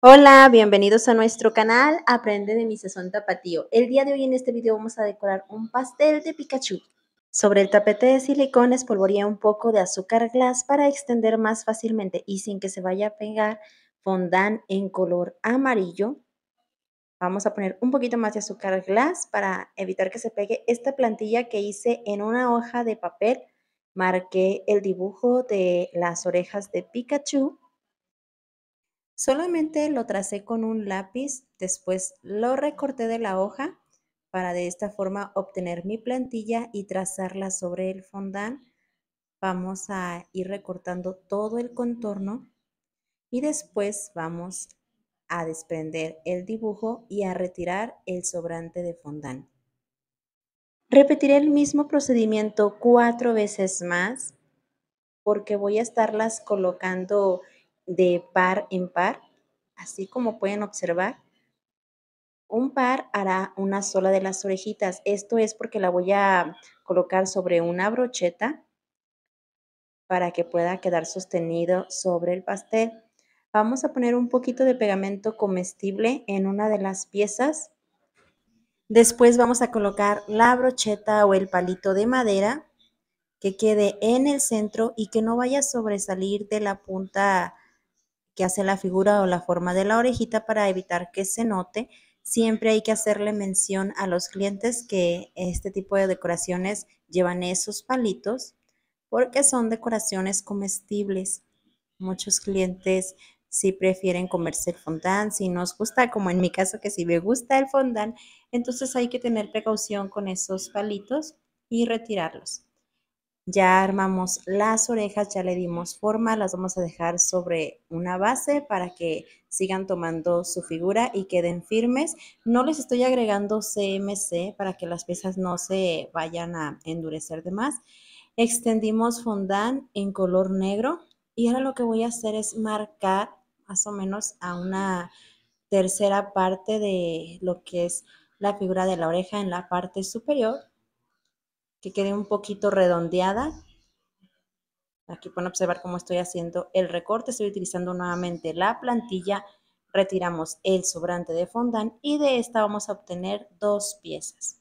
Hola, bienvenidos a nuestro canal Aprende de mi Sesón tapatío. El día de hoy en este video vamos a decorar un pastel de Pikachu. Sobre el tapete de silicones polvoría un poco de azúcar glass para extender más fácilmente y sin que se vaya a pegar fondant en color amarillo. Vamos a poner un poquito más de azúcar glass para evitar que se pegue esta plantilla que hice en una hoja de papel. Marqué el dibujo de las orejas de Pikachu Solamente lo tracé con un lápiz, después lo recorté de la hoja para de esta forma obtener mi plantilla y trazarla sobre el fondant. Vamos a ir recortando todo el contorno y después vamos a desprender el dibujo y a retirar el sobrante de fondant. Repetiré el mismo procedimiento cuatro veces más porque voy a estarlas colocando de par en par, así como pueden observar. Un par hará una sola de las orejitas. Esto es porque la voy a colocar sobre una brocheta para que pueda quedar sostenido sobre el pastel. Vamos a poner un poquito de pegamento comestible en una de las piezas. Después vamos a colocar la brocheta o el palito de madera que quede en el centro y que no vaya a sobresalir de la punta que hace la figura o la forma de la orejita para evitar que se note. Siempre hay que hacerle mención a los clientes que este tipo de decoraciones llevan esos palitos porque son decoraciones comestibles. Muchos clientes si prefieren comerse el fondant, si nos gusta, como en mi caso que si me gusta el fondant, entonces hay que tener precaución con esos palitos y retirarlos. Ya armamos las orejas, ya le dimos forma, las vamos a dejar sobre una base para que sigan tomando su figura y queden firmes. No les estoy agregando CMC para que las piezas no se vayan a endurecer de más. Extendimos fondant en color negro y ahora lo que voy a hacer es marcar más o menos a una tercera parte de lo que es la figura de la oreja en la parte superior que quede un poquito redondeada. Aquí pueden observar cómo estoy haciendo el recorte. Estoy utilizando nuevamente la plantilla. Retiramos el sobrante de fondant y de esta vamos a obtener dos piezas.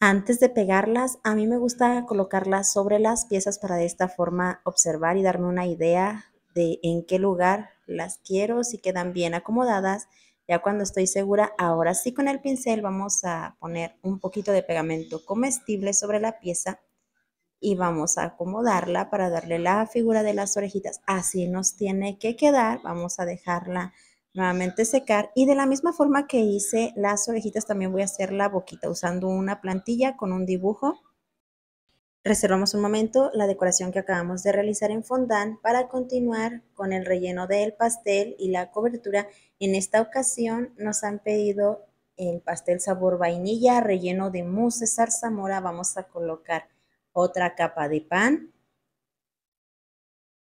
Antes de pegarlas, a mí me gusta colocarlas sobre las piezas para de esta forma observar y darme una idea de en qué lugar las quiero, si quedan bien acomodadas, ya cuando estoy segura, ahora sí con el pincel vamos a poner un poquito de pegamento comestible sobre la pieza y vamos a acomodarla para darle la figura de las orejitas. Así nos tiene que quedar. Vamos a dejarla nuevamente secar y de la misma forma que hice las orejitas también voy a hacer la boquita usando una plantilla con un dibujo Reservamos un momento la decoración que acabamos de realizar en fondant para continuar con el relleno del pastel y la cobertura. En esta ocasión nos han pedido el pastel sabor vainilla relleno de mousse de zarzamora. Vamos a colocar otra capa de pan.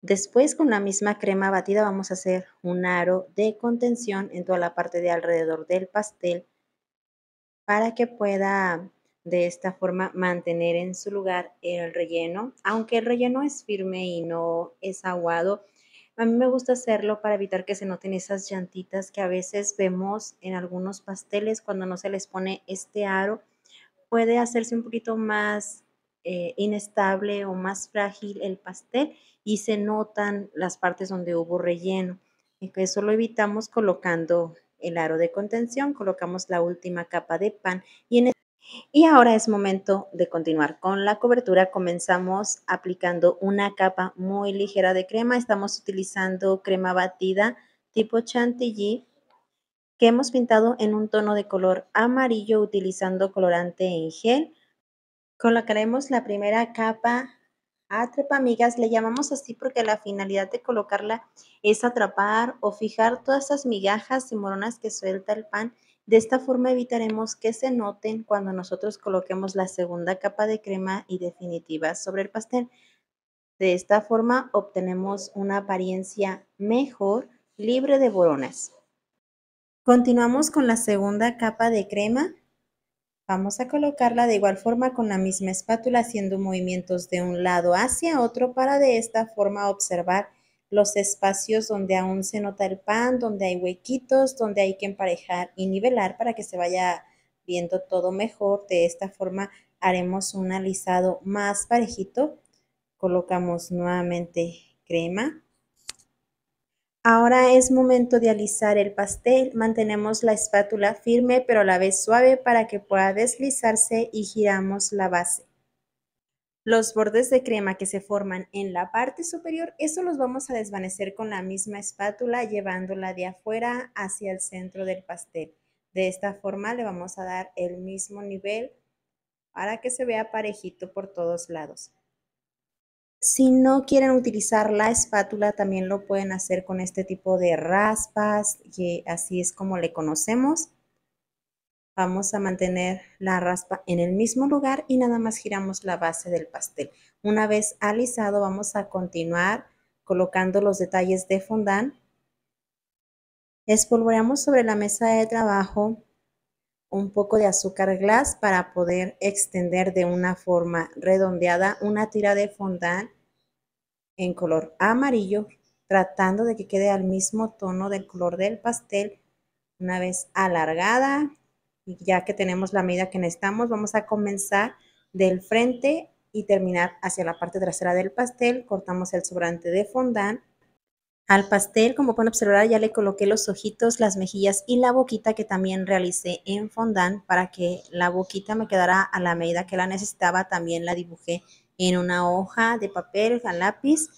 Después con la misma crema batida vamos a hacer un aro de contención en toda la parte de alrededor del pastel para que pueda de esta forma mantener en su lugar el relleno, aunque el relleno es firme y no es aguado. A mí me gusta hacerlo para evitar que se noten esas llantitas que a veces vemos en algunos pasteles cuando no se les pone este aro. Puede hacerse un poquito más eh, inestable o más frágil el pastel y se notan las partes donde hubo relleno. eso lo evitamos colocando el aro de contención, colocamos la última capa de pan y en y ahora es momento de continuar con la cobertura. Comenzamos aplicando una capa muy ligera de crema. Estamos utilizando crema batida tipo chantilly que hemos pintado en un tono de color amarillo utilizando colorante en gel. Colocaremos la primera capa a trepamigas. Le llamamos así porque la finalidad de colocarla es atrapar o fijar todas esas migajas y moronas que suelta el pan de esta forma evitaremos que se noten cuando nosotros coloquemos la segunda capa de crema y definitiva sobre el pastel. De esta forma obtenemos una apariencia mejor, libre de boronas. Continuamos con la segunda capa de crema. Vamos a colocarla de igual forma con la misma espátula haciendo movimientos de un lado hacia otro para de esta forma observar los espacios donde aún se nota el pan, donde hay huequitos, donde hay que emparejar y nivelar para que se vaya viendo todo mejor. De esta forma haremos un alisado más parejito. Colocamos nuevamente crema. Ahora es momento de alisar el pastel. Mantenemos la espátula firme pero a la vez suave para que pueda deslizarse y giramos la base. Los bordes de crema que se forman en la parte superior, eso los vamos a desvanecer con la misma espátula llevándola de afuera hacia el centro del pastel. De esta forma le vamos a dar el mismo nivel para que se vea parejito por todos lados. Si no quieren utilizar la espátula, también lo pueden hacer con este tipo de raspas, que así es como le conocemos. Vamos a mantener la raspa en el mismo lugar y nada más giramos la base del pastel. Una vez alisado vamos a continuar colocando los detalles de fondant. Espolvoreamos sobre la mesa de trabajo un poco de azúcar glass para poder extender de una forma redondeada una tira de fondant en color amarillo, tratando de que quede al mismo tono del color del pastel. Una vez alargada, ya que tenemos la medida que necesitamos, vamos a comenzar del frente y terminar hacia la parte trasera del pastel. Cortamos el sobrante de fondant. Al pastel, como pueden observar, ya le coloqué los ojitos, las mejillas y la boquita que también realicé en fondant para que la boquita me quedara a la medida que la necesitaba. También la dibujé en una hoja de papel, a lápiz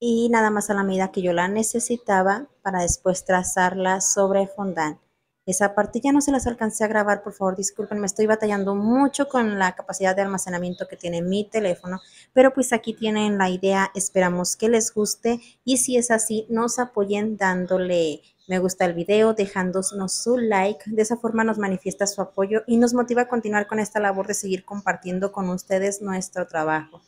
y nada más a la medida que yo la necesitaba para después trazarla sobre fondant. Esa parte ya no se las alcancé a grabar, por favor, disculpen, me estoy batallando mucho con la capacidad de almacenamiento que tiene mi teléfono, pero pues aquí tienen la idea, esperamos que les guste y si es así, nos apoyen dándole me gusta el video, dejándonos su like. De esa forma nos manifiesta su apoyo y nos motiva a continuar con esta labor de seguir compartiendo con ustedes nuestro trabajo.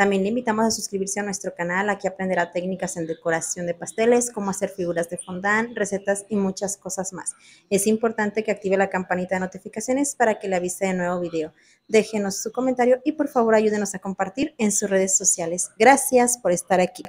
También le invitamos a suscribirse a nuestro canal, aquí aprenderá técnicas en decoración de pasteles, cómo hacer figuras de fondant, recetas y muchas cosas más. Es importante que active la campanita de notificaciones para que le avise de nuevo video. Déjenos su comentario y por favor ayúdenos a compartir en sus redes sociales. Gracias por estar aquí.